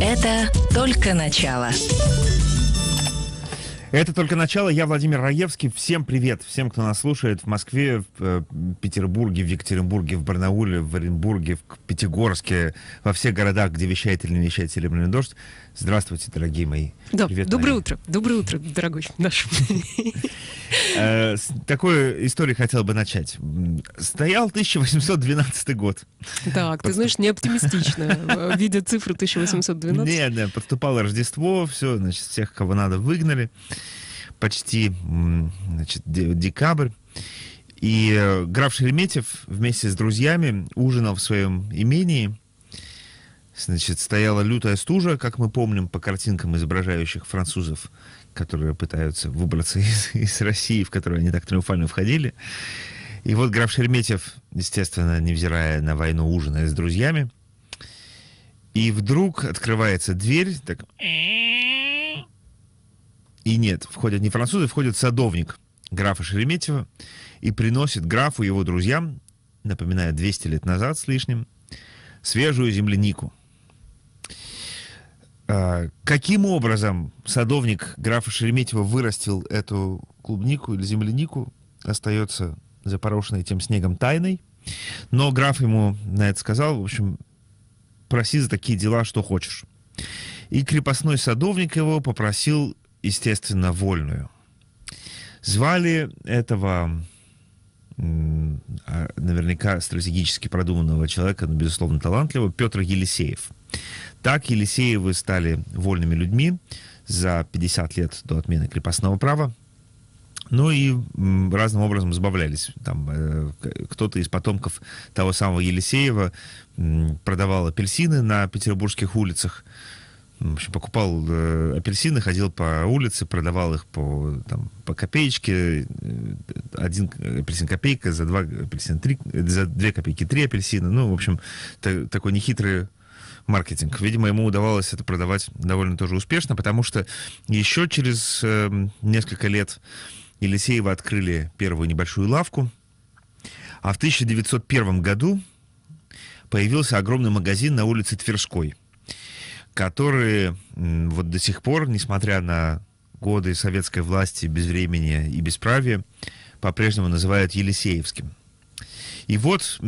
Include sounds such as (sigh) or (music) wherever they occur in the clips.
Это только начало. Это только начало. Я Владимир Раевский. Всем привет. Всем, кто нас слушает в Москве, в э, Петербурге, в Екатеринбурге, в Барнауле, в Оренбурге, в Пятигорске, во всех городах, где вещает или не вещает серебряный дождь. Здравствуйте, дорогие мои. Да, привет, доброе Мария. утро. Доброе утро, дорогой наш. (laughs) Э, такую историю хотел бы начать. Стоял 1812 год. Так, ты знаешь, не оптимистично, (laughs) э, видя цифру 1812. Нет, нет, подступало Рождество, все, значит, всех, кого надо, выгнали почти значит, декабрь. И э, граф Шереметьев вместе с друзьями ужинал в своем имении. Значит, стояла лютая стужа, как мы помним по картинкам, изображающих французов, которые пытаются выбраться (laughs) из, из России, в которую они так триумфально входили. И вот граф Шереметьев, естественно, невзирая на войну, ужинает с друзьями. И вдруг открывается дверь, так... И нет, входят не французы, входит садовник графа Шереметьева и приносит графу и его друзьям, напоминая 200 лет назад с лишним, свежую землянику. А, каким образом садовник графа Шереметьева вырастил эту клубнику или землянику, остается запорошенной тем снегом тайной. Но граф ему на это сказал, в общем, проси за такие дела, что хочешь. И крепостной садовник его попросил естественно, вольную. Звали этого а, наверняка стратегически продуманного человека, но, ну, безусловно, талантливого, Петр Елисеев. Так Елисеевы стали вольными людьми за 50 лет до отмены крепостного права. Ну и разным образом забавлялись. Там э, кто-то из потомков того самого Елисеева продавал апельсины на петербургских улицах в общем, покупал э, апельсины, ходил по улице, продавал их по, там, по копеечке. Э, один апельсин копейка, за два апельсина три, за две копейки три апельсина. Ну, в общем, та, такой нехитрый маркетинг. Видимо, ему удавалось это продавать довольно тоже успешно, потому что еще через э, несколько лет Елисеева открыли первую небольшую лавку. А в 1901 году появился огромный магазин на улице Тверской – которые вот до сих пор, несмотря на годы советской власти, безвремени и бесправия, по-прежнему называют Елисеевским. И вот, э,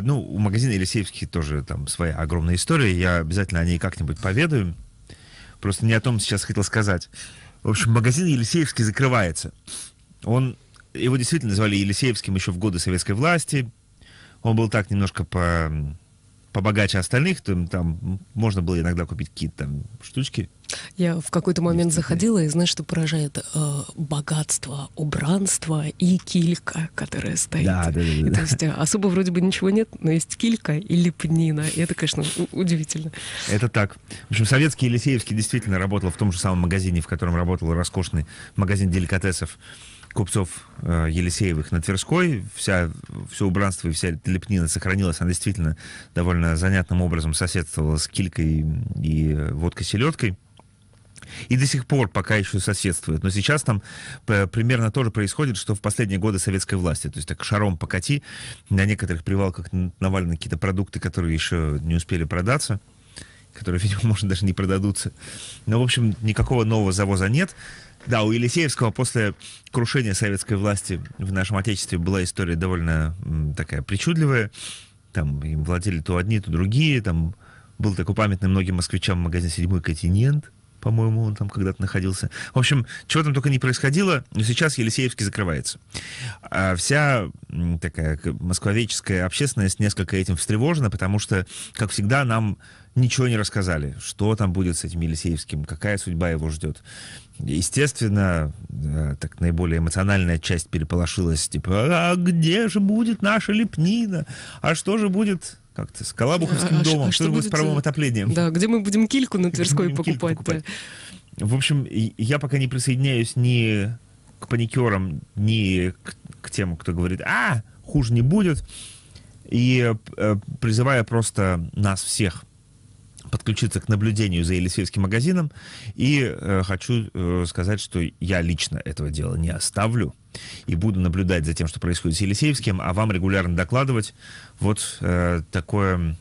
ну, у магазина Елисеевский тоже там своя огромная история, я обязательно о ней как-нибудь поведаю. Просто не о том сейчас хотел сказать. В общем, магазин Елисеевский закрывается. Он, его действительно называли Елисеевским еще в годы советской власти. Он был так немножко по побогаче остальных, там, там можно было иногда купить какие-то там штучки. Я в какой-то момент Есть, заходила, и знаешь, что поражает? Э, богатство, убранство и килька, которая стоит. Да, да, да, и, да. То есть э, особо вроде бы ничего нет, но есть килька и лепнина. И это, конечно, удивительно. Это так. В общем, советский Елисеевский действительно работал в том же самом магазине, в котором работал роскошный магазин деликатесов купцов э, Елисеевых на Тверской. Вся, все убранство и вся лепнина сохранилась. Она действительно довольно занятным образом соседствовала с килькой и водкой-селедкой. И до сих пор пока еще соседствует. Но сейчас там э, примерно тоже происходит, что в последние годы советской власти. То есть так шаром покати. На некоторых привалках навалены какие-то продукты, которые еще не успели продаться которые, (laughs) видимо, может, даже не продадутся. Но, в общем, никакого нового завоза нет. Да, у Елисеевского после крушения советской власти в нашем Отечестве была история довольно такая причудливая. Там им владели то одни, то другие. Там был такой памятный многим москвичам магазин «Седьмой континент», по-моему, он там когда-то находился. В общем, чего там только не происходило, но сейчас Елисеевский закрывается. А вся такая московеческая общественность несколько этим встревожена, потому что, как всегда, нам ничего не рассказали, что там будет с этим Елисеевским, какая судьба его ждет. Естественно, э, так наиболее эмоциональная часть переполошилась, типа, а где же будет наша лепнина? А что же будет как-то с Калабуховским а, а домом, а что, что будет с паровым э, отоплением. Да, где мы будем кильку на Тверской покупать. покупать. В общем, я пока не присоединяюсь ни к паникерам, ни к, к тем, кто говорит, а, хуже не будет. И э, призываю просто нас всех подключиться к наблюдению за Елисейским магазином. И э, хочу э, сказать, что я лично этого дела не оставлю и буду наблюдать за тем, что происходит с Елисеевским, а вам регулярно докладывать. Вот э, такое,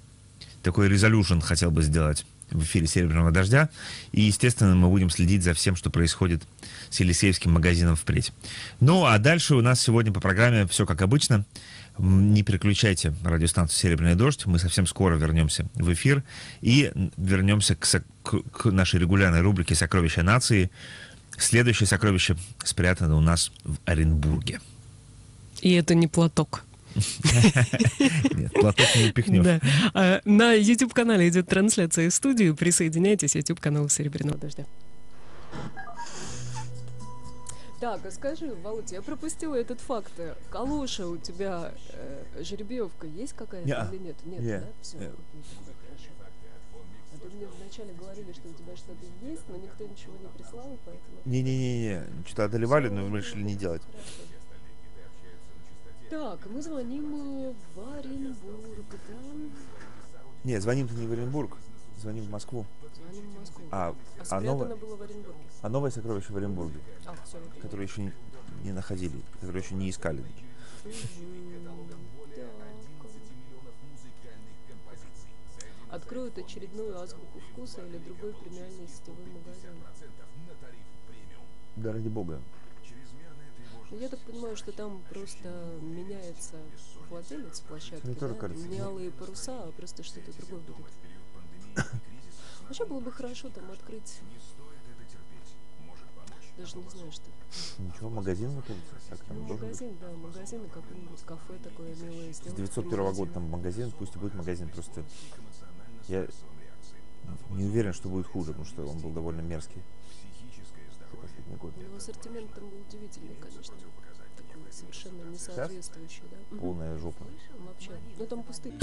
такой резолюшн хотел бы сделать в эфире «Серебряного дождя». И, естественно, мы будем следить за всем, что происходит с Елисеевским магазином впредь. Ну, а дальше у нас сегодня по программе все как обычно. Не переключайте радиостанцию «Серебряный дождь». Мы совсем скоро вернемся в эфир и вернемся к, к, к нашей регулярной рубрике «Сокровища нации», Следующее сокровище спрятано у нас в Оренбурге. И это не платок. (laughs) Нет, платок не упихнешь. Да. А, на YouTube-канале идет трансляция в студию. Присоединяйтесь, YouTube-канал «Серебряного дождя». Так, а скажи, Володя, я пропустила этот факт. Калоша у тебя, э, жеребьевка есть какая-то yeah. или нет? Нет, yeah. да? Все. Ну, yeah. Вы мне вначале говорили, что у тебя что-то есть, но никто ничего не прислал, поэтому... Не-не-не, что-то одолевали, но мы решили не делать. Так, мы звоним э, в Оренбург, да? Не, звоним-то не в Оренбург, звоним в Москву. Звоним в Москву. А, а, а, новое, было в Оренбурге. а новое сокровище в Оренбурге, а, которое еще не, не находили, которое еще не искали. Угу. откроют очередную азбуку вкуса или другой премиальный сетевой магазин. Да ради бога. Ну, я так понимаю, что там просто меняется владелец площадки, Мне да? тоже кажется, не алые паруса, а просто что-то другое будет. Вообще было бы хорошо там открыть. Даже не знаю, что. Ничего, магазин мне Так, там ну, магазин, быть. да, магазин, какой нибудь кафе такое милое. С 901 -го года там магазин, пусть будет магазин, просто я не уверен, что будет хуже, потому что он был довольно мерзкий. Его ассортимент там был удивительный, конечно. Такой совершенно не да? Полная жопа. Ну, вообще. Но ну, там пустые.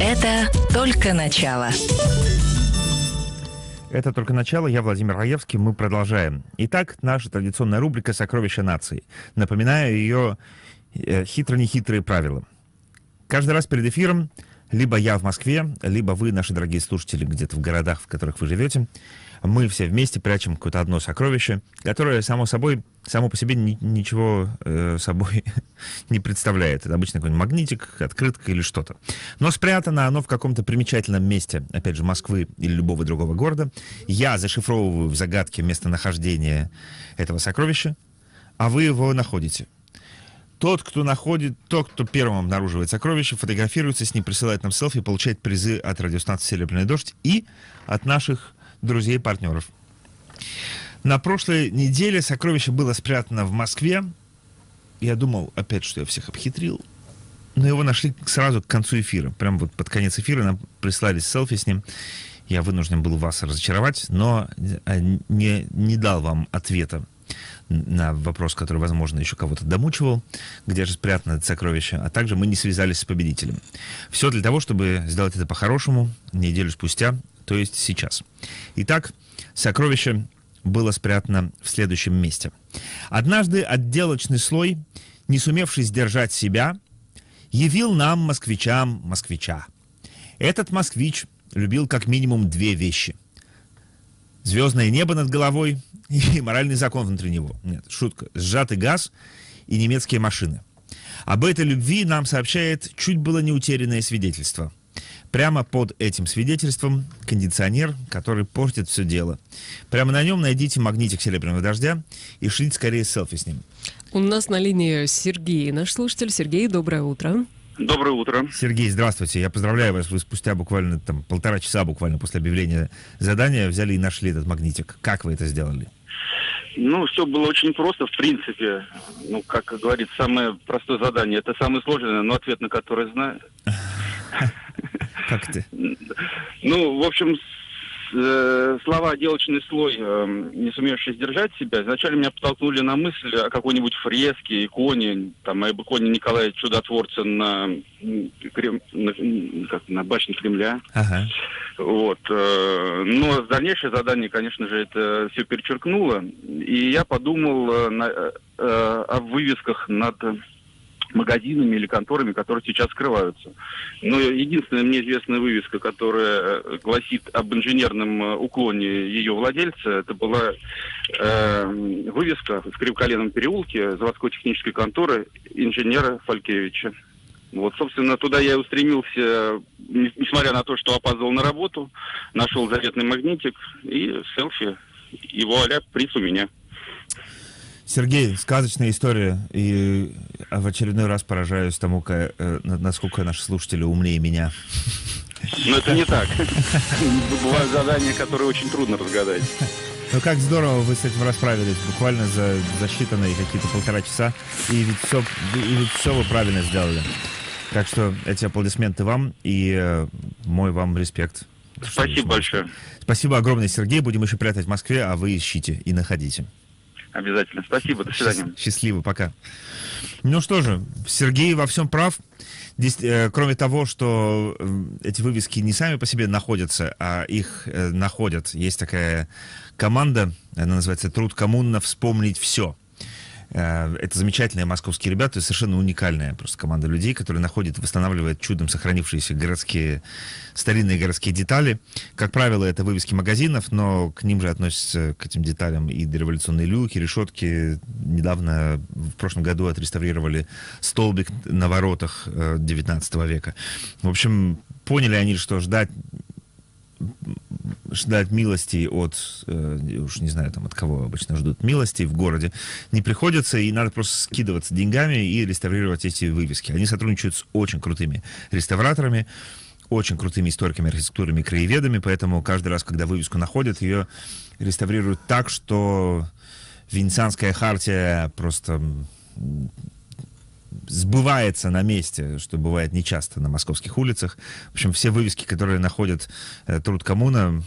Это только начало. Это только начало. Я Владимир Раевский. Мы продолжаем. Итак, наша традиционная рубрика «Сокровища нации». Напоминаю ее э, хитро-нехитрые правила. Каждый раз перед эфиром либо я в Москве, либо вы, наши дорогие слушатели, где-то в городах, в которых вы живете. Мы все вместе прячем какое-то одно сокровище, которое, само собой, само по себе ни, ничего э, собой (laughs) не представляет. Это обычно какой-нибудь магнитик, открытка или что-то. Но спрятано оно в каком-то примечательном месте, опять же, Москвы или любого другого города. Я зашифровываю в загадке местонахождение этого сокровища, а вы его находите. Тот, кто находит, тот, кто первым обнаруживает сокровище, фотографируется с ним, присылает нам селфи, получает призы от радиостанции «Серебряный дождь» и от наших друзей партнеров. На прошлой неделе сокровище было спрятано в Москве. Я думал, опять, что я всех обхитрил. Но его нашли сразу к концу эфира. прямо вот под конец эфира нам прислали селфи с ним. Я вынужден был вас разочаровать, но э, не, не дал вам ответа на вопрос, который, возможно, еще кого-то домучивал, где же спрятано сокровище, а также мы не связались с победителем. Все для того, чтобы сделать это по-хорошему неделю спустя, то есть сейчас. Итак, сокровище было спрятано в следующем месте. Однажды отделочный слой, не сумевший сдержать себя, явил нам, москвичам, москвича. Этот москвич любил как минимум две вещи – звездное небо над головой (laughs) и моральный закон внутри него. Нет, шутка. Сжатый газ и немецкие машины. Об этой любви нам сообщает чуть было не утерянное свидетельство. Прямо под этим свидетельством кондиционер, который портит все дело. Прямо на нем найдите магнитик серебряного дождя и шлите скорее селфи с ним. У нас на линии Сергей, наш слушатель. Сергей, доброе утро. Доброе утро. Сергей, здравствуйте. Я поздравляю вас. Вы спустя буквально там полтора часа буквально после объявления задания взяли и нашли этот магнитик. Как вы это сделали? Ну, все было очень просто, в принципе. Ну, как говорится, самое простое задание. Это самое сложное, но ответ на которое знаю. (laughs) Как ты? Ну, в общем, Э, слова «делочный слой», э, не сумевший сдержать себя, изначально меня подтолкнули на мысль о какой-нибудь фреске, иконе, там, об иконе Николая Чудотворца на, Крем, на, как, на башне Кремля. Ага. Вот. Э, но дальнейшее задание, конечно же, это все перечеркнуло. И я подумал на, о вывесках над магазинами или конторами, которые сейчас скрываются. Но единственная мне известная вывеска, которая э, гласит об инженерном э, уклоне ее владельца, это была э, вывеска в Кривколенном переулке заводской технической конторы инженера Фалькевича. Вот, собственно, туда я и устремился, э, несмотря на то, что опаздывал на работу, нашел заветный магнитик и селфи, и вуаля, приз у меня. Сергей, сказочная история. И а, в очередной раз поражаюсь тому, э, насколько наши слушатели умнее меня. Но ну, это не так. Бывают задания, которые очень трудно разгадать. Ну как здорово вы с этим расправились, буквально за, за считанные какие-то полтора часа. И ведь все, и ведь все вы правильно сделали. Так что эти аплодисменты вам и э, мой вам респект. Спасибо большое. Спасибо огромное, Сергей. Будем еще прятать в Москве, а вы ищите и находите. Обязательно. Спасибо, до свидания. Счастливо, пока. Ну что же, Сергей во всем прав. Здесь, э, кроме того, что э, эти вывески не сами по себе находятся, а их э, находят. Есть такая команда, она называется «Труд коммунно вспомнить все». Э, это замечательные московские ребята, совершенно уникальная просто команда людей, которые находят, восстанавливают чудом сохранившиеся городские, старинные городские детали. Как правило, это вывески магазинов, но к ним же относятся, к этим деталям, и революционные люки, решетки. Недавно, в прошлом году, отреставрировали столбик на воротах 19 э, века. В общем, поняли они, что ждать ждать милостей от, э, уж не знаю, там от кого обычно ждут милостей в городе, не приходится, и надо просто скидываться деньгами и реставрировать эти вывески. Они сотрудничают с очень крутыми реставраторами, очень крутыми историками, архитектурами, краеведами, поэтому каждый раз, когда вывеску находят, ее реставрируют так, что Венецианская хартия просто сбывается на месте, что бывает нечасто на московских улицах. В общем, все вывески, которые находят э, труд коммуна,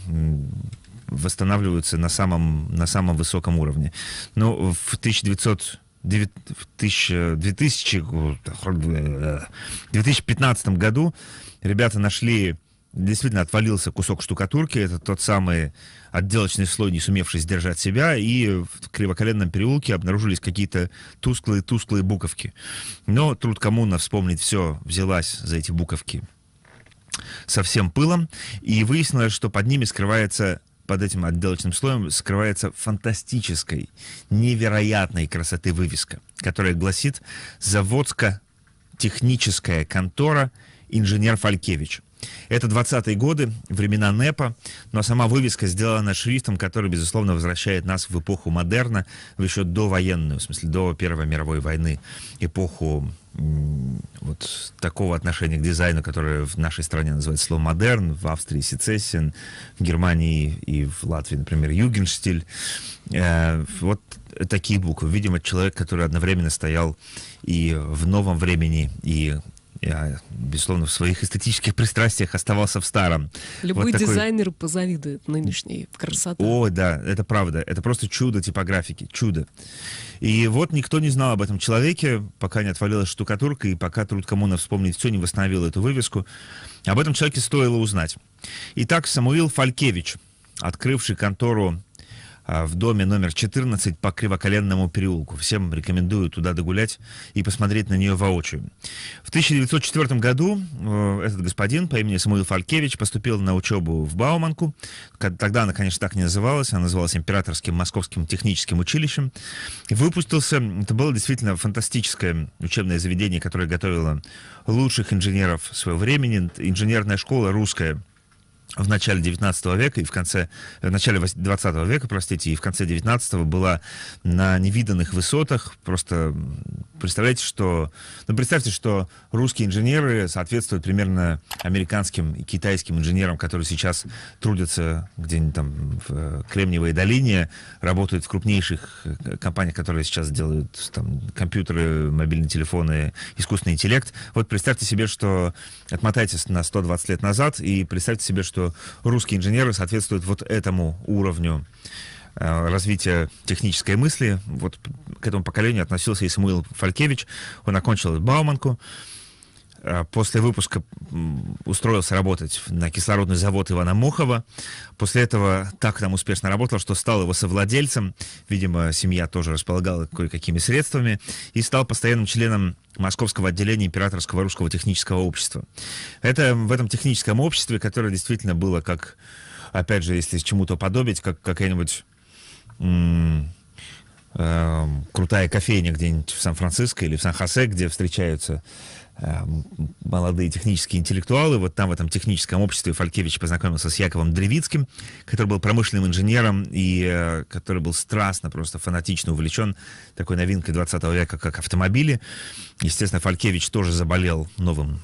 восстанавливаются на самом, на самом высоком уровне. Но ну, в 1900 2000, 2000, 2015 году ребята нашли действительно отвалился кусок штукатурки, это тот самый отделочный слой, не сумевший сдержать себя, и в Кривоколенном переулке обнаружились какие-то тусклые-тусклые буковки. Но труд коммуна вспомнить все взялась за эти буковки со всем пылом, и выяснилось, что под ними скрывается под этим отделочным слоем скрывается фантастической, невероятной красоты вывеска, которая гласит «Заводско-техническая контора инженер Фалькевич». Это 20-е годы, времена НЭПа, но ну, а сама вывеска сделана шрифтом, который, безусловно, возвращает нас в эпоху модерна, в еще довоенную, в смысле, до Первой мировой войны, эпоху вот такого отношения к дизайну, которое в нашей стране называется слово модерн, в Австрии сецессион, в Германии и в Латвии, например, югенштиль. Э, вот такие буквы. Видимо, человек, который одновременно стоял и в новом времени, и я, безусловно, в своих эстетических пристрастиях оставался в старом. Любой вот такой... дизайнер позавидует нынешней красоте. О, да, это правда. Это просто чудо типографики, чудо. И вот никто не знал об этом человеке, пока не отвалилась штукатурка, и пока труд Камона вспомнить все, не восстановил эту вывеску. Об этом человеке стоило узнать. Итак, Самуил Фалькевич, открывший контору Э, в доме номер 14 по Кривоколенному переулку. Всем рекомендую туда догулять и посмотреть на нее воочию. В 1904 году э, этот господин по имени Самуил Фалькевич поступил на учебу в Бауманку. Тогда она, конечно, так не называлась. Она называлась Императорским Московским техническим училищем. Выпустился. Это было действительно фантастическое учебное заведение, которое готовило лучших инженеров своего времени. Инженерная школа русская – в начале 19 века и в конце, в начале 20 века, простите, и в конце 19 была на невиданных высотах. Просто представляете, что... Ну, представьте, что русские инженеры соответствуют примерно американским и китайским инженерам, которые сейчас трудятся где-нибудь там в э, Кремниевой долине, работают в крупнейших э, компаниях, которые сейчас делают там компьютеры, мобильные телефоны, искусственный интеллект. Вот представьте себе, что... Отмотайтесь на 120 лет назад и представьте себе, что русские инженеры соответствуют вот этому уровню э, развития технической мысли. Вот к этому поколению относился и Исмуил Фалькевич. Он окончил Бауманку, Э, после выпуска устроился работать на кислородный завод Ивана Мохова. После этого так там успешно работал, что стал его совладельцем. Видимо, семья тоже располагала кое-какими средствами. И стал постоянным членом Московского отделения Императорского русского технического общества. Это в этом техническом обществе, которое действительно было как, опять же, если чему-то подобить, как какая-нибудь э, крутая кофейня где-нибудь в Сан-Франциско или в Сан-Хосе, где встречаются э, молодые технические интеллектуалы. Вот там, в этом техническом обществе, Фалькевич познакомился с Яковом Древицким, который был промышленным инженером и э, который был страстно, просто фанатично увлечен такой новинкой 20 века, как автомобили. Естественно, Фалькевич тоже заболел новым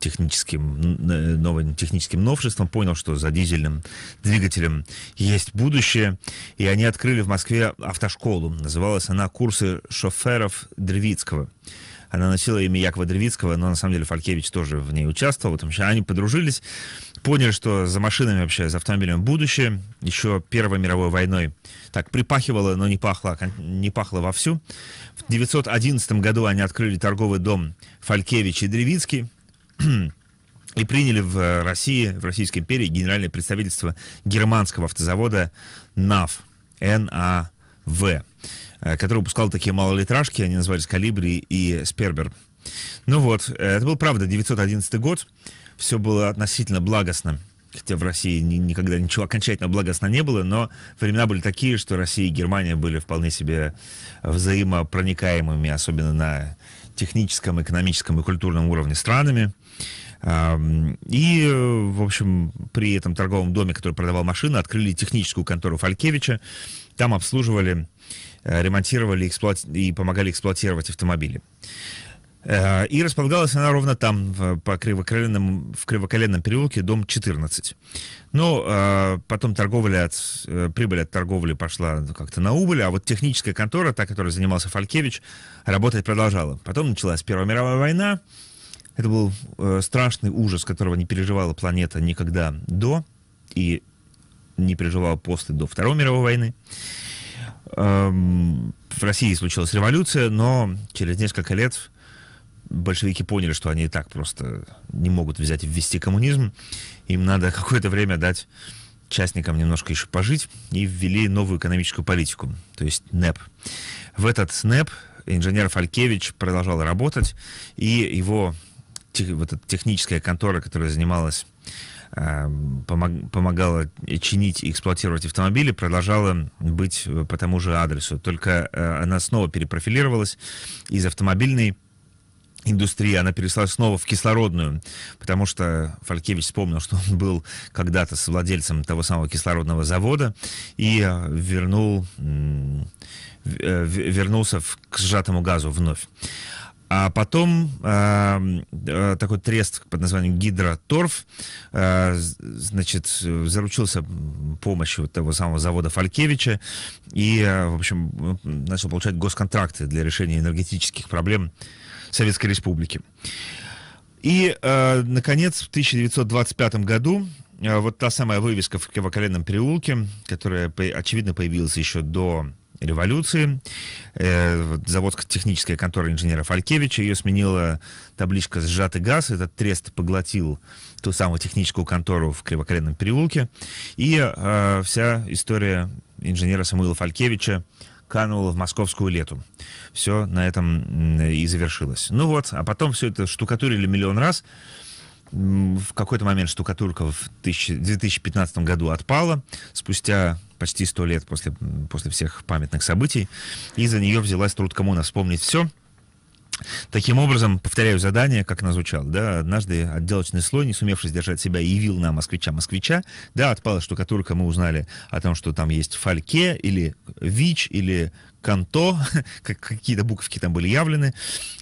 техническим, э, новым техническим новшеством, понял, что за дизельным двигателем есть будущее. И они открыли в Москве автошколу. Называлась она «Курсы шоферов Древицкого». Она носила имя Якова Древицкого, но на самом деле Фалькевич тоже в ней участвовал, потому что они подружились, поняли, что за машинами вообще, за автомобилем будущее. Еще Первой мировой войной так припахивало, но не пахло, а не пахло вовсю. В 1911 году они открыли торговый дом Фалькевич и Древицкий и приняли в э, России, в Российской империи, генеральное представительство германского автозавода НАВ, Н-А-В, э, который выпускал такие малолитражки, они назывались «Калибри» и «Спербер». Ну вот, э, это был, правда, 911 год, все было относительно благостно хотя в России ни, никогда ничего окончательно благостно не было, но времена были такие, что Россия и Германия были вполне себе взаимопроникаемыми, особенно на техническом, экономическом и культурном уровне странами. И, в общем, при этом торговом доме, который продавал машины, открыли техническую контору Фалькевича. Там обслуживали, э, ремонтировали эксплуати... и помогали эксплуатировать автомобили. Э, и располагалась она ровно там, в, по кривоколенном, в кривоколенном переулке, дом 14. Но э, потом торговля от, э, прибыль от торговли пошла как-то на убыль, а вот техническая контора, та, которой занимался Фалькевич, работать продолжала. Потом началась Первая мировая война. Это был э, страшный ужас, которого не переживала планета никогда до и не переживала после до Второй мировой войны эм, в России случилась революция, но через несколько лет большевики поняли, что они и так просто не могут взять и ввести коммунизм. Им надо (laughs) какое-то время дать частникам немножко еще пожить, и ввели новую экономическую политику, то есть НЭП. В этот НЭП инженер Фалькевич продолжал работать, и его вот эта техническая контора, которая занималась, эм, помогала чинить и эксплуатировать автомобили, продолжала быть по тому же адресу. Только э, она снова перепрофилировалась из автомобильной индустрия, она перешла снова в кислородную, потому что Фалькевич вспомнил, что он был когда-то с того самого кислородного завода и э, вернул, э, вернулся к сжатому газу вновь. А потом э, э такой трест под названием Гидроторф, э, значит, заручился помощью того самого завода Фалькевича и, в общем, начал получать госконтракты для решения энергетических проблем Советской Республики. И, э, наконец, в 1925 году э, вот та самая вывеска в Кривоколенном переулке, которая, очевидно, появилась еще до революции. Э, завод техническая контора инженера Фалькевича. Ее сменила табличка «Сжатый газ». Этот трест поглотил ту самую техническую контору в Кривоколенном переулке. И э, вся история инженера Самуила Фалькевича кануло в московскую лету. Все на этом и завершилось. Ну вот, а потом все это штукатурили миллион раз. В какой-то момент штукатурка в 2015 году отпала, спустя почти сто лет после, после всех памятных событий, и за нее взялась труд коммуна вспомнить все – Таким образом, повторяю задание, как оно звучало, да, однажды отделочный слой, не сумевший сдержать себя, явил на москвича-москвича, да, отпала штукатурка, мы узнали о том, что там есть фальке или ВИЧ или канто, (laughs) какие-то буковки там были явлены.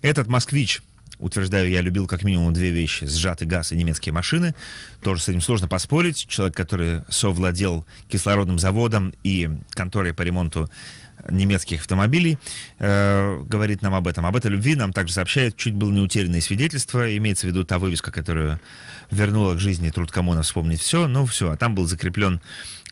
Этот москвич утверждаю, я любил как минимум две вещи. Сжатый газ и немецкие машины. Тоже с этим сложно поспорить. Человек, который совладел кислородным заводом и конторой по ремонту немецких автомобилей, э, говорит нам об этом. Об этой любви нам также сообщает чуть было не утерянное свидетельство, Имеется в виду та вывеска, которую вернула к жизни труд Камона вспомнить все. Ну, все. А там был закреплен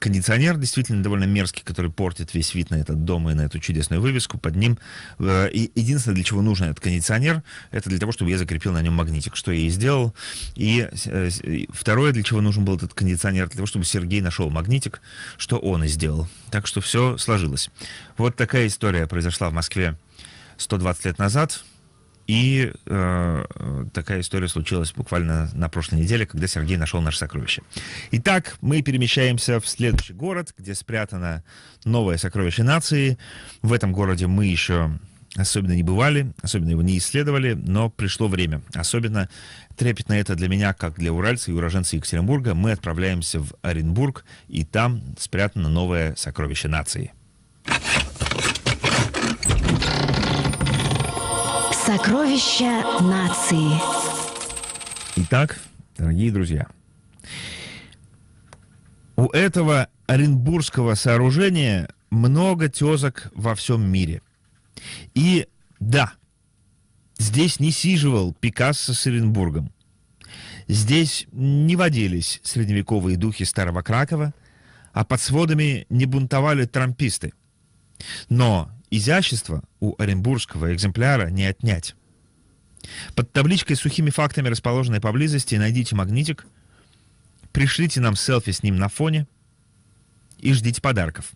кондиционер действительно довольно мерзкий, который портит весь вид на этот дом и на эту чудесную вывеску. Под ним э, единственное, для чего нужен этот кондиционер, это для того, чтобы я закрепил на нем магнитик, что я и сделал. И э, второе, для чего нужен был этот кондиционер, для того, чтобы Сергей нашел магнитик, что он и сделал. Так что все сложилось. Вот такая история произошла в Москве 120 лет назад. И э, э, такая история случилась буквально на прошлой неделе, когда Сергей нашел наше сокровище. Итак, мы перемещаемся в следующий город, где спрятано новое сокровище нации. В этом городе мы еще особенно не бывали, особенно его не исследовали, но пришло время. Особенно трепетно это для меня, как для уральца и уроженца Екатеринбурга. Мы отправляемся в Оренбург, и там спрятано новое сокровище нации. Сокровища нации. Итак, дорогие друзья, у этого оренбургского сооружения много тезок во всем мире. И да, здесь не сиживал Пикассо с Оренбургом. Здесь не водились средневековые духи Старого Кракова, а под сводами не бунтовали трамписты. Но Изящество у оренбургского экземпляра не отнять. Под табличкой с сухими фактами, расположенной поблизости, найдите магнитик, пришлите нам селфи с ним на фоне и ждите подарков.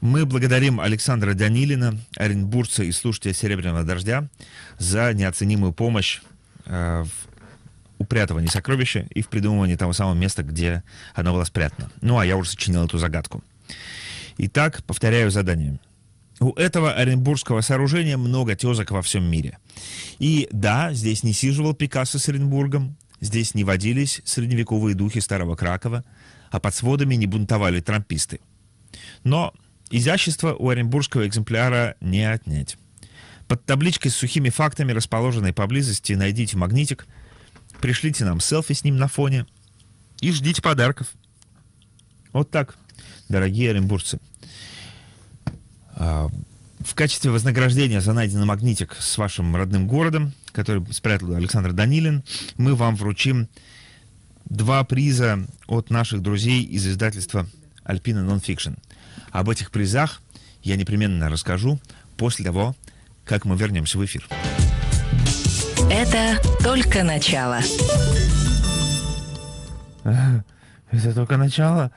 Мы благодарим Александра Данилина, оренбургца и слушателя «Серебряного дождя» за неоценимую помощь э, в упрятывании сокровища и в придумывании того самого места, где оно было спрятано. Ну, а я уже сочинил эту загадку. Итак, повторяю задание – у этого оренбургского сооружения много тезок во всем мире. И да, здесь не сиживал Пикассо с Оренбургом, здесь не водились средневековые духи Старого Кракова, а под сводами не бунтовали трамписты. Но изящество у оренбургского экземпляра не отнять. Под табличкой с сухими фактами, расположенной поблизости, найдите магнитик, пришлите нам селфи с ним на фоне и ждите подарков. Вот так, дорогие оренбургцы. А, в качестве вознаграждения за найденный магнитик с вашим родным городом, который спрятал Александр Данилин, мы вам вручим два приза от наших друзей из издательства Альпина Нонфикшн. Об этих призах я непременно расскажу после того, как мы вернемся в эфир. Это только начало. (laughs) Это только начало?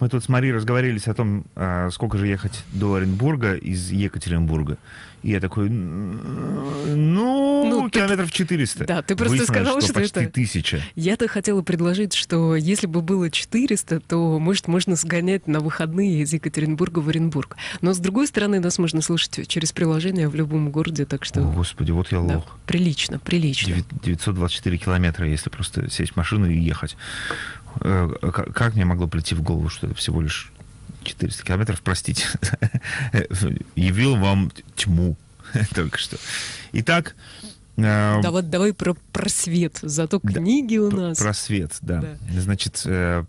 Мы тут с Марией разговаривались о том, а, сколько же ехать до Оренбурга из Екатеринбурга. И я такой, ну, ну километров ты... 400. Да, ты просто Выяснилось, сказал, что, что почти это... тысяча. Я-то хотела предложить, что если бы было 400, то, может, можно сгонять на выходные из Екатеринбурга в Оренбург. Но, с другой стороны, нас можно слушать через приложение в любом городе, так что... О, Господи, вот я да, лох. Прилично, прилично. 924 километра, если просто сесть в машину и ехать. Э, как мне могло прийти в голову, что это всего лишь 400 километров, простите, (laughs) явил вам тьму (laughs) только что. Итак... Э, да вот давай про просвет, зато книги у нас. Просвет, да. да. Значит, э,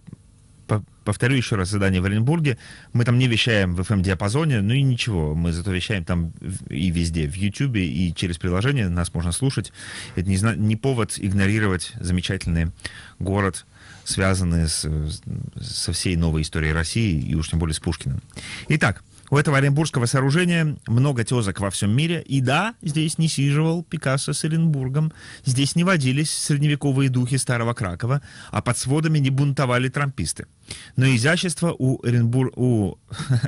повторю еще раз задание в Оренбурге. Мы там не вещаем в FM-диапазоне, эм ну и ничего, мы зато вещаем там и везде, в YouTube, и через приложение нас можно слушать. Это не повод игнорировать замечательный город, связанные с, со всей новой историей России и уж тем более с Пушкиным. Итак, у этого оренбургского сооружения много тезок во всем мире. И да, здесь не сиживал Пикассо с Оренбургом. Здесь не водились средневековые духи старого Кракова, а под сводами не бунтовали трамписты. Но изящество у, Оренбур... у...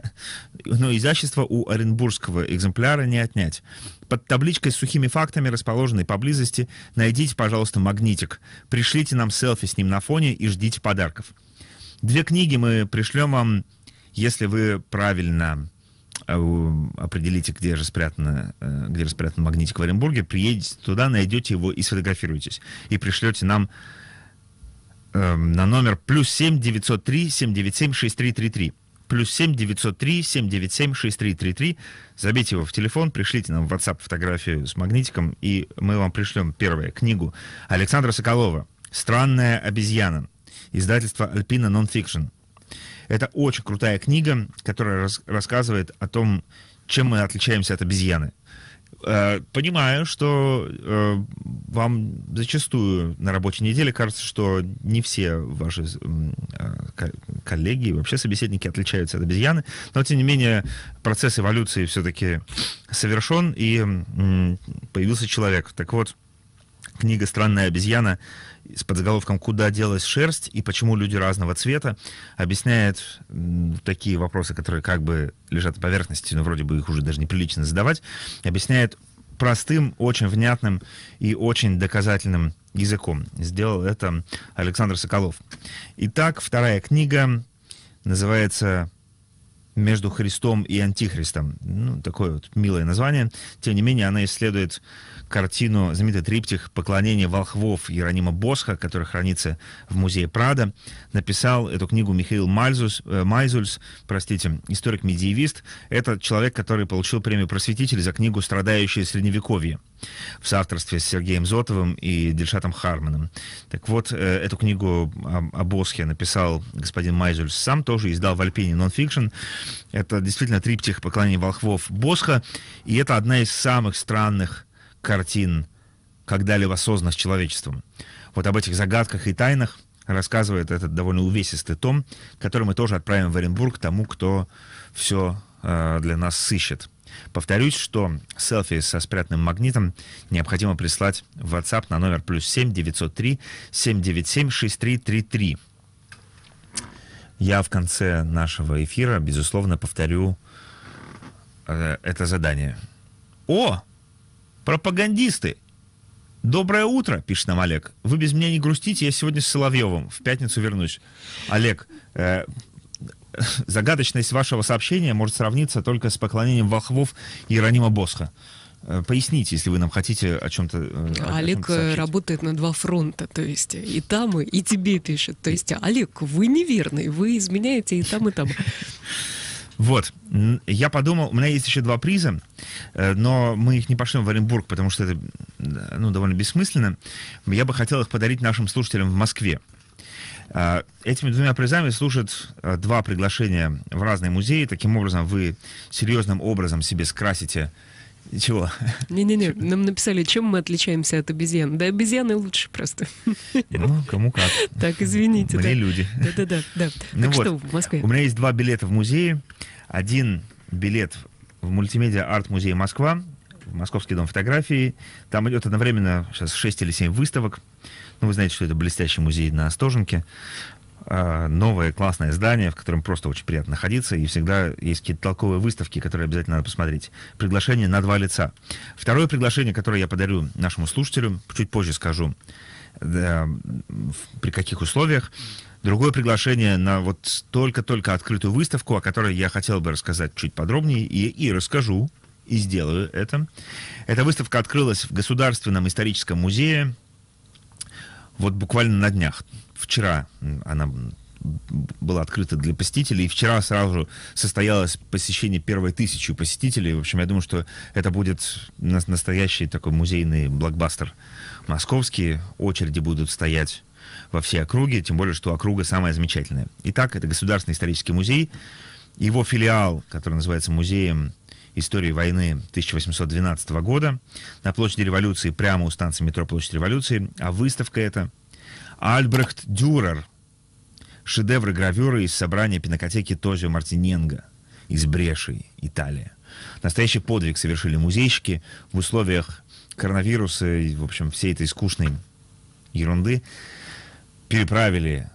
(laughs) Но изящество у оренбургского экземпляра не отнять. Под табличкой с сухими фактами, расположенной поблизости, найдите, пожалуйста, магнитик. Пришлите нам селфи с ним на фоне и ждите подарков. Две книги мы пришлем вам если вы правильно э, определите, где же спрятано, э, где же спрятан магнитик в Оренбурге, приедете туда, найдете его и сфотографируетесь. И пришлете нам э, на номер плюс 7 903 797 6333. Плюс 7 903 797 6333. Забейте его в телефон, пришлите нам в WhatsApp фотографию с магнитиком, и мы вам пришлем, первое, книгу Александра Соколова «Странная обезьяна». Издательство «Альпина Нонфикшн». Это очень крутая книга, которая рас рассказывает о том, чем мы отличаемся от обезьяны. Э, понимаю, что э, вам зачастую на рабочей неделе кажется, что не все ваши э, коллеги, вообще собеседники отличаются от обезьяны, но тем не менее процесс эволюции все-таки совершен и появился человек. Так вот, книга «Странная обезьяна» с подзаголовком «Куда делась шерсть и почему люди разного цвета?» объясняет такие вопросы, которые как бы лежат на поверхности, но вроде бы их уже даже неприлично задавать, объясняет простым, очень внятным и очень доказательным языком. Сделал это Александр Соколов. Итак, вторая книга называется между Христом и Антихристом. Ну, такое вот милое название. Тем не менее, она исследует картину, знаменитый триптих «Поклонение волхвов» Иеронима Босха, который хранится в музее Прада. Написал эту книгу Михаил Мальзус, э, Майзульс, простите, историк-медиевист. Это человек, который получил премию «Просветитель» за книгу «Страдающие средневековье» в соавторстве с Сергеем Зотовым и Дельшатом Харманом. Так вот, э, эту книгу о, о Босхе написал господин Майзульс сам, тоже издал в Альпине нонфикшн. Это действительно триптих «Поклонение волхвов» Босха, и это одна из самых странных картин, когда-либо созданных человечеством. Вот об этих загадках и тайнах рассказывает этот довольно увесистый том, который мы тоже отправим в Оренбург тому, кто все э, для нас сыщет. Повторюсь, что селфи со спрятанным магнитом необходимо прислать в WhatsApp на номер плюс 7 903 797 6333. Я в конце нашего эфира, безусловно, повторю э, это задание. О! Пропагандисты! Доброе утро, пишет нам Олег. Вы без меня не грустите, я сегодня с Соловьевым. В пятницу вернусь. Олег, э, (laughs) загадочность вашего сообщения может сравниться только с поклонением волхвов Иеронима Босха. Э, поясните, если вы нам хотите о чем-то. Э, о Олег чем э, работает на два фронта, то есть и там, и тебе пишет. То есть, Олег, вы неверный, вы изменяете и там, и там. (laughs) Вот, я подумал, у меня есть еще два приза, но мы их не пошлем в Оренбург, потому что это ну, довольно бессмысленно. Я бы хотел их подарить нашим слушателям в Москве. А, этими двумя призами служат а, два приглашения в разные музеи. Таким образом, вы серьезным образом себе скрасите чего? Не-не-не, нам написали, чем мы отличаемся от обезьян. Да обезьяны лучше просто. Ну, кому как. Так, извините. Мне да. люди. Да-да-да. да. Ну так вот, что, в Москве? У меня есть два билета в музее. Один билет в мультимедиа арт-музей Москва, в Московский дом фотографии. Там идет одновременно сейчас 6 или 7 выставок. Ну, вы знаете, что это блестящий музей на Остоженке. А, новое классное здание, в котором просто очень приятно находиться, и всегда есть какие-то толковые выставки, которые обязательно надо посмотреть. Приглашение на два лица. Второе приглашение, которое я подарю нашему слушателю, чуть позже скажу, при каких условиях. Другое приглашение на вот только-только открытую выставку, о которой я хотел бы рассказать чуть подробнее, и, и расскажу, и сделаю это. Эта выставка открылась в Государственном историческом музее вот буквально на днях, вчера она была открыта для посетителей. И вчера сразу состоялось посещение первой тысячи посетителей. В общем, я думаю, что это будет настоящий такой музейный блокбастер московский. Очереди будут стоять во все округи, тем более, что округа самая замечательная. Итак, это Государственный исторический музей. Его филиал, который называется музеем истории войны 1812 года на площади революции, прямо у станции метро Площадь революции, а выставка это Альбрехт Дюрер, шедевры гравюры из собрания пинокотеки Тозио Мартиненго из Бреши, Италия. Настоящий подвиг совершили музейщики в условиях коронавируса и, в общем, всей этой скучной ерунды. Переправили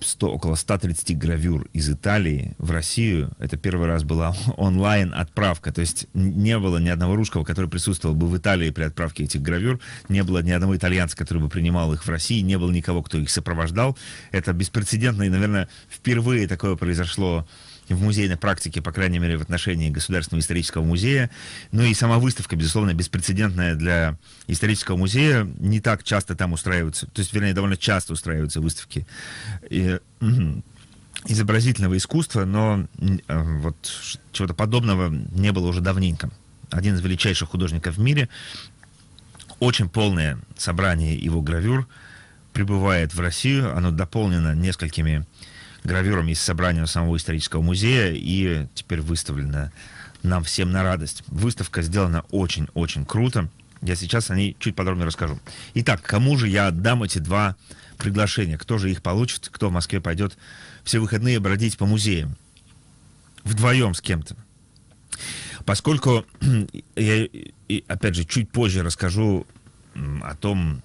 100, около 130 гравюр из Италии в Россию. Это первый раз была (laughs) онлайн-отправка. То есть не было ни одного русского, который присутствовал бы в Италии при отправке этих гравюр. Не было ни одного итальянца, который бы принимал их в России. Не было никого, кто их сопровождал. Это беспрецедентно. И, наверное, впервые такое произошло в музейной практике, по крайней мере, в отношении Государственного исторического музея. Ну и сама выставка, безусловно, беспрецедентная для исторического музея. Не так часто там устраиваются, то есть, вернее, довольно часто устраиваются выставки. И, э, (clears throat) изобразительного искусства, но э, вот чего-то подобного не было уже давненько. Один из величайших художников в мире. Очень полное собрание его гравюр прибывает в Россию. Оно дополнено несколькими гравюрами из собрания самого исторического музея и теперь выставлена нам всем на радость. Выставка сделана очень-очень круто. Я сейчас о ней чуть подробнее расскажу. Итак, кому же я отдам эти два приглашения? Кто же их получит? Кто в Москве пойдет все выходные бродить по музеям? Вдвоем с кем-то. Поскольку (clears throat) я, опять же, чуть позже расскажу о том,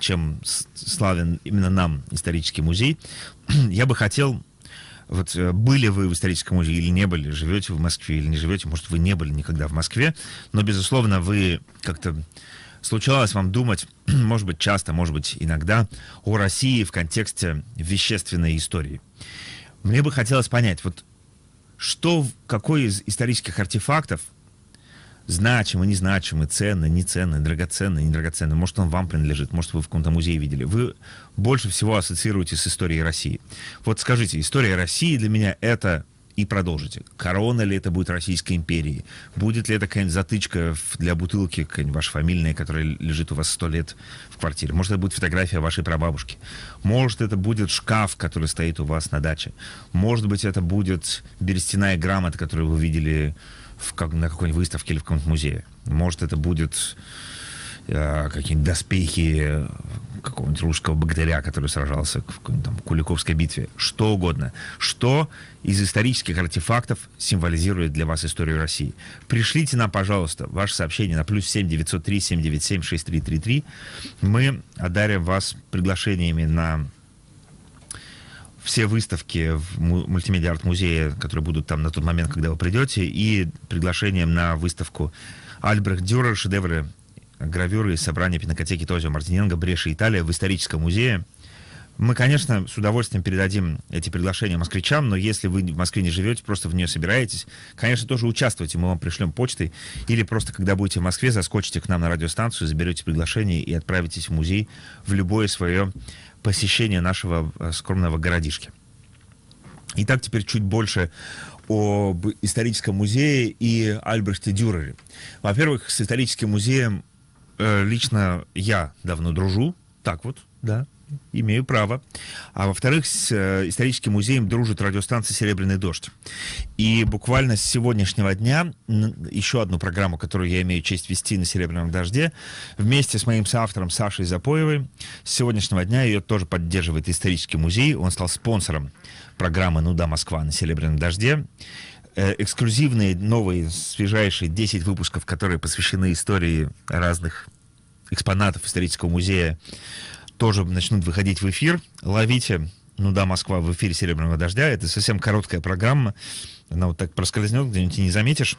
чем славен именно нам исторический музей, (clears throat) я бы хотел вот э, были вы в историческом музее или не были, живете в Москве или не живете, может, вы не были никогда в Москве, но, безусловно, вы как-то случалось вам думать, (clears throat) может быть, часто, может быть, иногда, о России в контексте вещественной истории. Мне бы хотелось понять, вот что, какой из исторических артефактов – значимы, незначимы, ценны, не ценны, драгоценны, не драгоценны. Может, он вам принадлежит, может, вы в каком-то музее видели. Вы больше всего ассоциируете с историей России. Вот скажите, история России для меня это и продолжите. Корона ли это будет Российской империи? Будет ли это какая-нибудь затычка для бутылки, какая-нибудь ваша фамильная, которая лежит у вас сто лет в квартире? Может, это будет фотография вашей прабабушки? Может, это будет шкаф, который стоит у вас на даче? Может быть, это будет берестяная грамота, которую вы видели в, как, на какой-нибудь выставке или в каком-нибудь музее. Может, это будет э, какие-нибудь доспехи какого-нибудь русского богатыря, который сражался в какой-нибудь там Куликовской битве. Что угодно. Что из исторических артефактов символизирует для вас историю России? Пришлите нам, пожалуйста, ваше сообщение на плюс 7 903 797 6333. Мы одарим вас приглашениями на все выставки в мультимедиа арт-музее, которые будут там на тот момент, когда вы придете, и приглашением на выставку Альбрехт Дюрер, шедевры гравюры из собрания пинокотеки Тозио Мартиненко Бреши Италия в историческом музее. Мы, конечно, с удовольствием передадим эти приглашения москвичам, но если вы в Москве не живете, просто в нее собираетесь, конечно, тоже участвуйте, мы вам пришлем почтой, или просто, когда будете в Москве, заскочите к нам на радиостанцию, заберете приглашение и отправитесь в музей в любое свое посещения нашего э, скромного городишки. Итак, теперь чуть больше об историческом музее и Альбрехте Дюрере. Во-первых, с историческим музеем э, лично я давно дружу, так вот, да, имею право. А во-вторых, с э, историческим музеем дружит радиостанция «Серебряный дождь». И буквально с сегодняшнего дня еще одну программу, которую я имею честь вести на «Серебряном дожде», вместе с моим соавтором Сашей Запоевой, с сегодняшнего дня ее тоже поддерживает исторический музей. Он стал спонсором программы «Ну да, Москва» на «Серебряном дожде» э, эксклюзивные, новые, свежайшие 10 выпусков, которые посвящены истории разных экспонатов исторического музея тоже начнут выходить в эфир. Ловите. Ну да, Москва в эфире «Серебряного дождя». Это совсем короткая программа. Она вот так проскользнет, где-нибудь и не заметишь.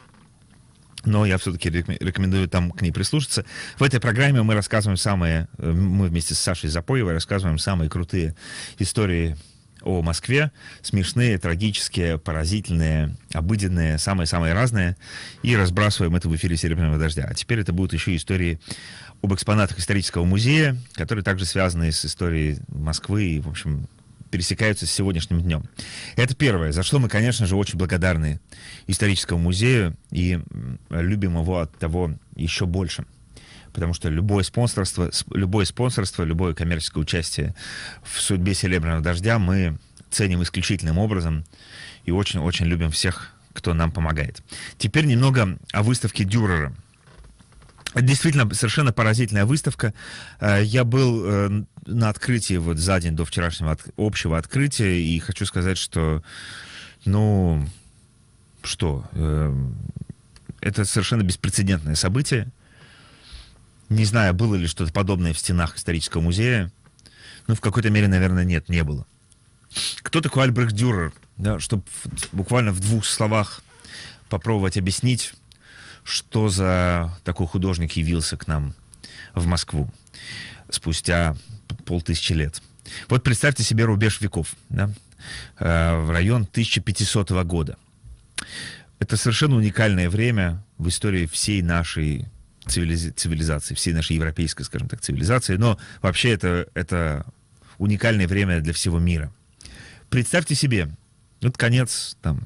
Но я все-таки рекомендую там к ней прислушаться. В этой программе мы рассказываем самые, э, мы вместе с Сашей Запоевой рассказываем самые крутые истории о Москве. Смешные, трагические, поразительные, обыденные, самые-самые разные. И разбрасываем это в эфире «Серебряного дождя». А теперь это будут еще истории об экспонатах исторического музея, которые также связаны с историей Москвы и, в общем, пересекаются с сегодняшним днем. Это первое, за что мы, конечно же, очень благодарны историческому музею и любим его от того еще больше – потому что любое спонсорство, любое спонсорство, любое коммерческое участие в судьбе «Серебряного дождя» мы ценим исключительным образом и очень-очень любим всех, кто нам помогает. Теперь немного о выставке Дюрера. Это действительно совершенно поразительная выставка. Э, я был э, на открытии вот за день до вчерашнего общего открытия, и хочу сказать, что, ну, что, э, это совершенно беспрецедентное событие. Не знаю, было ли что-то подобное в стенах исторического музея. Ну, в какой-то мере, наверное, нет, не было. Кто такой Альбрехт Дюрер? Да, чтобы буквально в двух словах попробовать объяснить, что за такой художник явился к нам в Москву спустя полтысячи лет. Вот представьте себе рубеж веков, да? Э, в район 1500 года. Это совершенно уникальное время в истории всей нашей цивилиз... цивилизации, всей нашей европейской, скажем так, цивилизации, но вообще это, это уникальное время для всего мира. Представьте себе, вот конец там,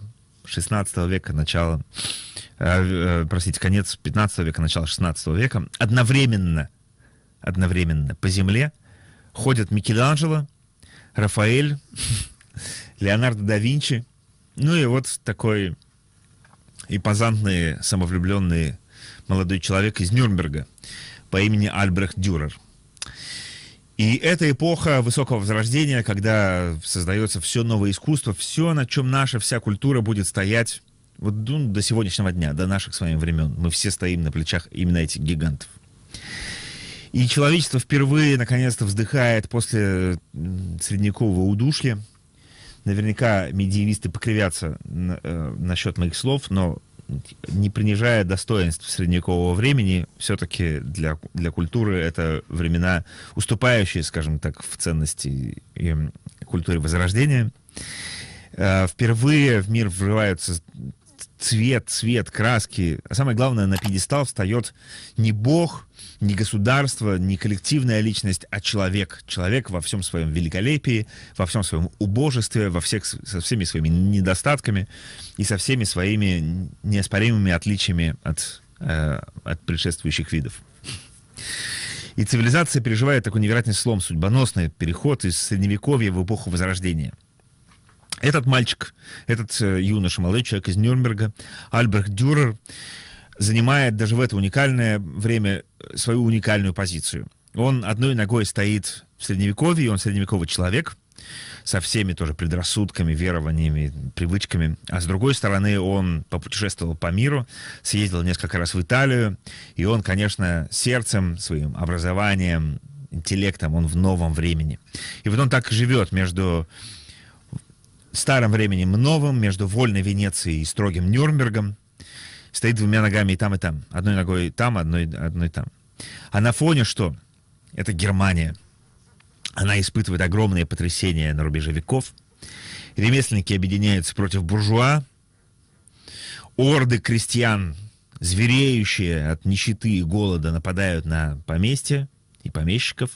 16 века, начало, э, э простите, конец 15 века, начало 16 века, одновременно, одновременно по земле ходят Микеланджело, Рафаэль, (laughs) Леонардо да Винчи, ну и вот такой импозантные, самовлюбленные молодой человек из Нюрнберга по имени Альбрехт Дюрер. И эта эпоха высокого возрождения, когда создается все новое искусство, все, на чем наша вся культура будет стоять вот ну, до сегодняшнего дня, до наших с вами времен. Мы все стоим на плечах именно этих гигантов. И человечество впервые, наконец-то, вздыхает после средневекового удушья. Наверняка медиевисты покривятся на, э, насчет моих слов, но не принижая достоинств средневекового времени, все-таки для, для культуры это времена, уступающие, скажем так, в ценности и культуре Возрождения. А, впервые в мир врываются цвет, цвет, краски. А самое главное, на пьедестал встает не бог, не государство, не коллективная личность, а человек. Человек во всем своем великолепии, во всем своем убожестве, во всех, со всеми своими недостатками и со всеми своими неоспоримыми отличиями от, э, от предшествующих видов. И цивилизация переживает такой невероятный слом, судьбоносный переход из Средневековья в эпоху Возрождения. Этот мальчик, этот э, юноша, молодой человек из Нюрнберга, Альберт Дюрер, занимает даже в это уникальное время э, свою уникальную позицию. Он одной ногой стоит в средневековье, он средневековый человек, со всеми тоже предрассудками, верованиями, привычками. А с другой стороны, он попутешествовал по миру, съездил несколько раз в Италию, и он, конечно, сердцем, своим образованием, интеллектом, он в новом времени. И вот он так живет между старым временем и новым, между вольной Венецией и строгим Нюрнбергом стоит двумя ногами и там, и там. Одной ногой и там, одной, одной там. А на фоне что? Это Германия. Она испытывает огромные потрясения на рубеже веков. Ремесленники объединяются против буржуа. Орды крестьян, звереющие от нищеты и голода, нападают на поместья и помещиков.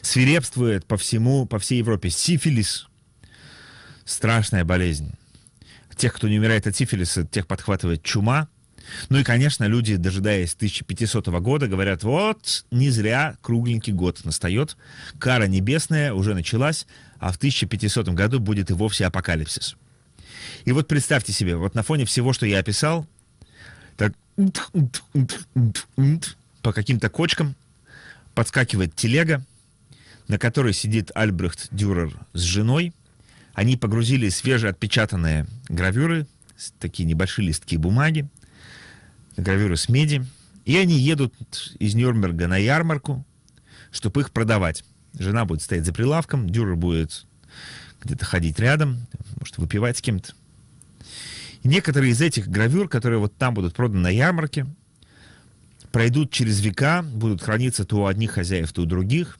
Свирепствует по всему, по всей Европе сифилис. Страшная болезнь. Тех, кто не умирает от сифилиса, тех подхватывает чума – ну и, конечно, люди, дожидаясь 1500 года, говорят, вот, не зря кругленький год настает, кара небесная уже началась, а в 1500 году будет и вовсе апокалипсис. И вот представьте себе, вот на фоне всего, что я описал, так по каким-то кочкам подскакивает телега, на которой сидит Альбрехт Дюрер с женой. Они погрузили свежеотпечатанные гравюры, такие небольшие листки бумаги, гравюры с меди. И они едут из Нюрнберга на ярмарку, чтобы их продавать. Жена будет стоять за прилавком, Дюрер будет где-то ходить рядом, может, выпивать с кем-то. И некоторые из этих гравюр, которые вот там будут проданы на ярмарке, пройдут через века, будут храниться то у одних хозяев, то у других.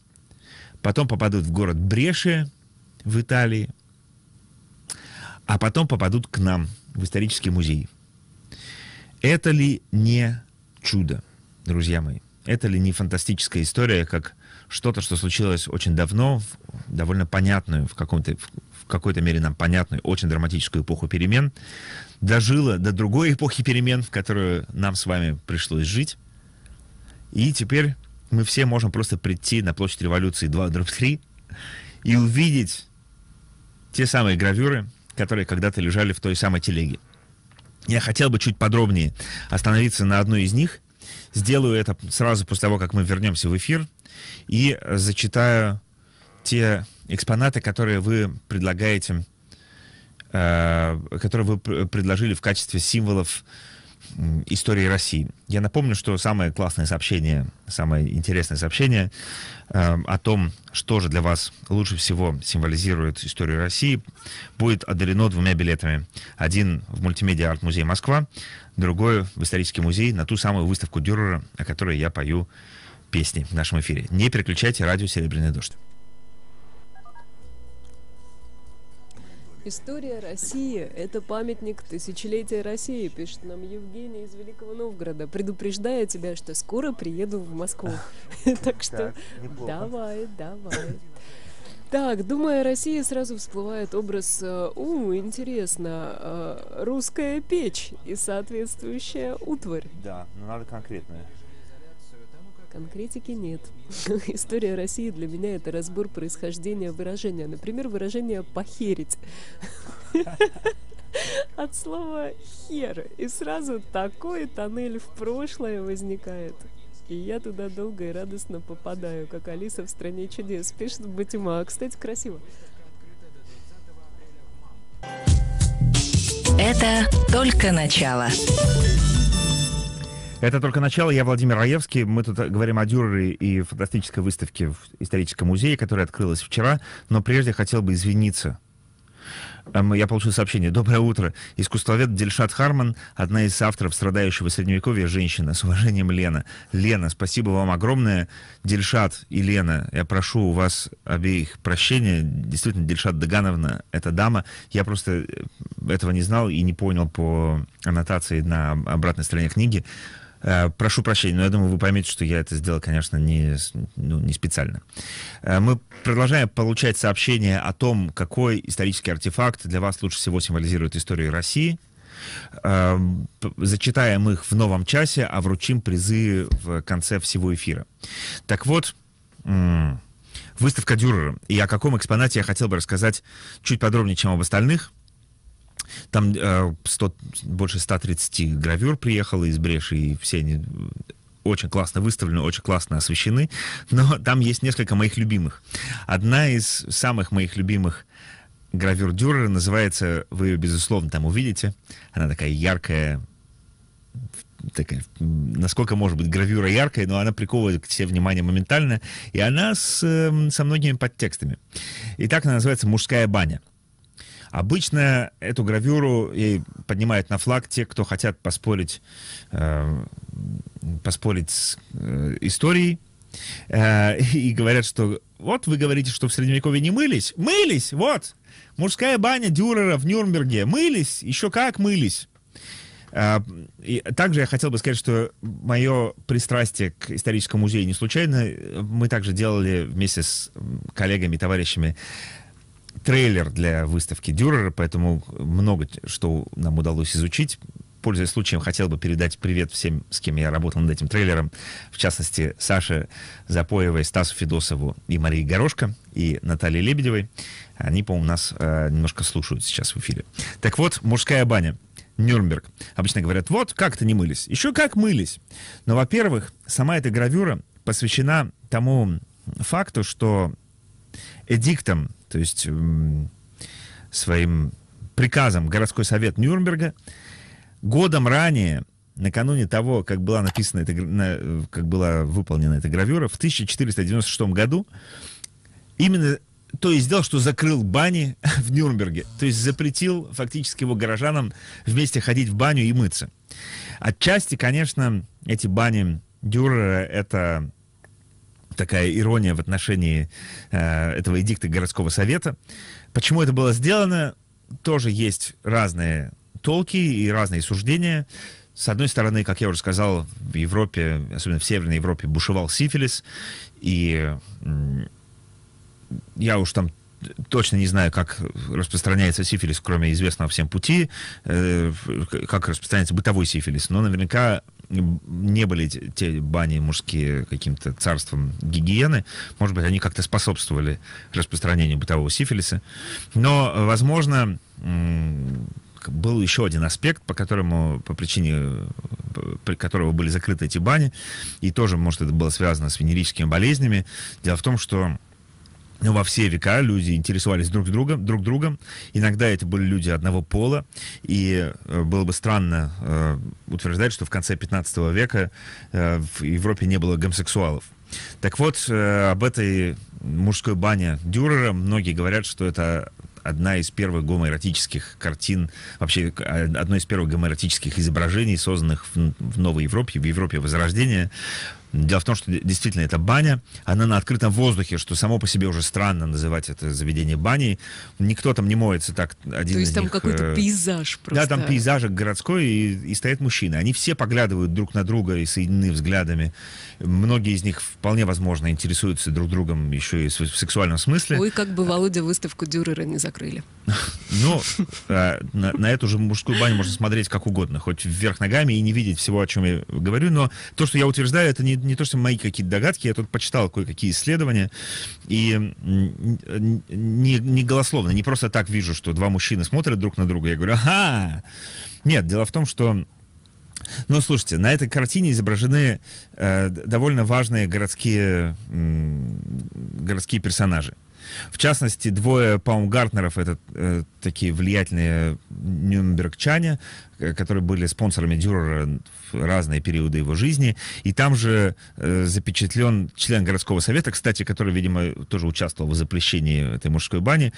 Потом попадут в город Бреши в Италии. А потом попадут к нам в исторический музей. Это ли не чудо, друзья мои? Это ли не фантастическая история, как что-то, что случилось очень давно, в довольно понятную, в, каком-то, в какой-то мере нам понятную, очень драматическую эпоху перемен, дожило до другой эпохи перемен, в которую нам с вами пришлось жить. И теперь мы все можем просто прийти на площадь революции 2-3 и увидеть те самые гравюры, которые когда-то лежали в той самой телеге. Я хотел бы чуть подробнее остановиться на одной из них. Сделаю это сразу после того, как мы вернемся в эфир и зачитаю те экспонаты, которые вы предлагаете, э, которые вы предложили в качестве символов истории России. Я напомню, что самое классное сообщение, самое интересное сообщение э, о том, что же для вас лучше всего символизирует историю России, будет одарено двумя билетами. Один в мультимедиа арт-музей Москва, другой в исторический музей на ту самую выставку Дюрера, о которой я пою песни в нашем эфире. Не переключайте радио «Серебряный дождь». История России – это памятник тысячелетия России, пишет нам Евгений из Великого Новгорода, предупреждая тебя, что скоро приеду в Москву. (laughs) (laughs) Так что давай, давай. Так, думая о России, сразу всплывает образ, э, у, интересно, э, русская печь и соответствующая утварь. Да, но надо конкретное. Конкретики нет. (laughs) История России для меня это разбор происхождения выражения. Например, выражение «похерить». (laughs) От слова «хер». И сразу такой тоннель в прошлое возникает. И я туда долго и радостно попадаю, как Алиса в «Стране чудес» пишет Батима. А, кстати, красиво. Это только начало. Это только начало. Я Владимир Раевский. Мы тут говорим о Дюрере и фантастической выставке в историческом музее, которая открылась вчера. Но прежде хотел бы извиниться эм, я получил сообщение. Доброе утро. Искусствовед Дельшат Харман, одна из авторов страдающего средневековья «Женщина». С уважением, Лена. Лена, спасибо вам огромное. Дельшат и Лена, я прошу у вас обеих прощения. Действительно, Дельшат Дагановна — это дама. Я просто э, этого не знал и не понял по аннотации на обратной стороне книги. Э, прошу прощения, но я думаю, вы поймете, что я это сделал, конечно, не, ну, не специально. Э, мы продолжаем получать сообщения о том, какой исторический артефакт для вас лучше всего символизирует историю России. Э, зачитаем их в новом часе, а вручим призы в конце всего эфира. Так вот, выставка Дюрера. И о каком экспонате я хотел бы рассказать чуть подробнее, чем об остальных – там э, 100, больше 130 гравюр приехало из Бреши, и все они очень классно выставлены, очень классно освещены. Но там есть несколько моих любимых. Одна из самых моих любимых гравюр Дюрера называется, вы ее, безусловно, там увидите. Она такая яркая, такая, насколько может быть гравюра яркая, но она приковывает к себе внимание моментально, и она с, эм, со многими подтекстами. И так она называется «Мужская баня». Обычно эту гравюру и поднимают на флаг те, кто хотят поспорить, э, поспорить с э, историей. Э, и говорят, что вот вы говорите, что в Средневековье не мылись. Мылись, вот! Мужская баня Дюрера в Нюрнберге. Мылись, еще как мылись. Э, и также я хотел бы сказать, что мое пристрастие к историческому музею не случайно. Мы также делали вместе с коллегами, товарищами трейлер для выставки Дюрера, поэтому много что нам удалось изучить. Пользуясь случаем, хотел бы передать привет всем, с кем я работал над этим трейлером. В частности, Саше Запоевой, Стасу Федосову и Марии Горошко, и Наталье Лебедевой. Они, по-моему, нас э, немножко слушают сейчас в эфире. Так вот, «Мужская баня». Нюрнберг. Обычно говорят, вот как-то не мылись. Еще как мылись. Но, во-первых, сама эта гравюра посвящена тому факту, что эдиктом то есть своим приказом городской совет Нюрнберга. Годом ранее, накануне того, как была написана эта, как была выполнена эта гравюра, в 1496 году именно то и сделал, что закрыл бани (laughs) в Нюрнберге. То есть запретил фактически его горожанам вместе ходить в баню и мыться. Отчасти, конечно, эти бани Дюрера — это такая ирония в отношении э, этого эдикта городского совета. Почему это было сделано, тоже есть разные толки и разные суждения. С одной стороны, как я уже сказал, в Европе, особенно в Северной Европе, бушевал сифилис, и я уж там точно не знаю, как распространяется сифилис, кроме известного всем пути, э, как распространяется бытовой сифилис, но наверняка не были те бани мужские каким-то царством гигиены. Может быть, они как-то способствовали распространению бытового сифилиса. Но, возможно, был еще один аспект, по которому, по причине при которого были закрыты эти бани, и тоже, может, это было связано с венерическими болезнями. Дело в том, что но ну, во все века люди интересовались друг другом, друг другом. Иногда это были люди одного пола, и э, было бы странно э, утверждать, что в конце 15 века э, в Европе не было гомосексуалов. Так вот, э, об этой мужской бане Дюрера многие говорят, что это одна из первых гомоэротических картин, вообще а, одно из первых гомоэротических изображений, созданных в, в Новой Европе, в Европе Возрождения. Дело в том, что действительно это баня, она на открытом воздухе, что само по себе уже странно называть это заведение баней. Никто там не моется так один То есть там какой-то э, пейзаж просто. Да, там пейзаж городской, и, и стоят мужчины. Они все поглядывают друг на друга и соединены взглядами. Многие из них вполне возможно интересуются друг другом еще и в сексуальном смысле. Ой, как бы Володя выставку Дюрера не закрыли. (laughs) Ну, э, на эту же мужскую баню можно смотреть как угодно, хоть вверх ногами и не видеть всего, о чем я говорю, но то, что я утверждаю, это не не то, что мои какие-то догадки, я тут почитал кое-какие исследования, и не, не голословно, не просто так вижу, что два мужчины смотрят друг на друга, я говорю, ага! Нет, дело в том, что ну, слушайте, на этой картине изображены э, довольно важные городские, э, городские персонажи. В частности, двое паумгартнеров, это э, такие влиятельные нюнбергчане Э, которые были спонсорами Дюрера в разные периоды его жизни. И там же э, запечатлен член городского совета, кстати, который, видимо, тоже участвовал в запрещении этой мужской бани.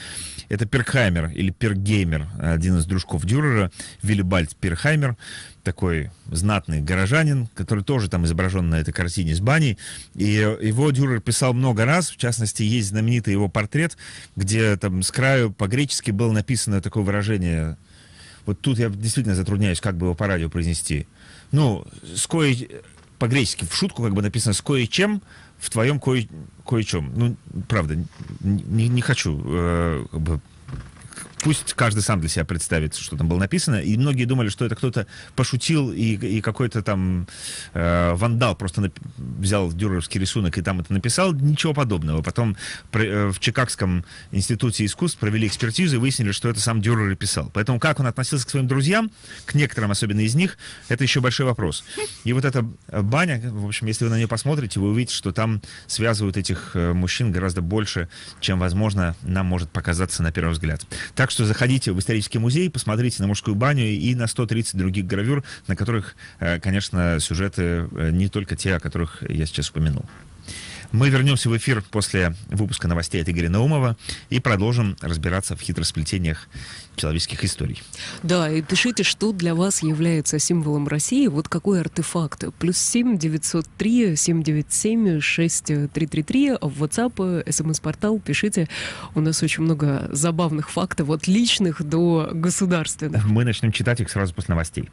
Это Перхаймер или Пергеймер, один из дружков Дюрера, Виллибальд Перхаймер, такой знатный горожанин, который тоже там изображен на этой картине с баней. И э, его Дюрер писал много раз, в частности, есть знаменитый его портрет, где там с краю по-гречески было написано такое выражение вот тут я действительно затрудняюсь, как бы его по радио произнести. Ну, с кое... По-гречески в шутку как бы написано «с кое-чем», в твоем кое- кое-чем. Ну, правда, не, не хочу э, как бы пусть каждый сам для себя представит, что там было написано. И многие думали, что это кто-то пошутил и, и какой-то там э, вандал просто нап- взял дюреровский рисунок и там это написал. Ничего подобного. Потом при, э, в Чикагском институте искусств провели экспертизу и выяснили, что это сам Дюрер писал. Поэтому как он относился к своим друзьям, к некоторым особенно из них, это еще большой вопрос. И вот эта э, баня, в общем, если вы на нее посмотрите, вы увидите, что там связывают этих э, мужчин гораздо больше, чем, возможно, нам может показаться на первый взгляд. Так что что заходите в исторический музей, посмотрите на мужскую баню и на 130 других гравюр, на которых, э, конечно, сюжеты э, не только те, о которых я сейчас упомянул. Мы вернемся в эфир после выпуска новостей от Игоря Наумова и продолжим разбираться в хитросплетениях человеческих историй. Да, и пишите, что для вас является символом России, вот какой артефакт. Плюс семь семь семь девятьсот три девять шесть три три три в WhatsApp, смс-портал, пишите. У нас очень много забавных фактов, от личных до государственных. Мы начнем читать их сразу после новостей.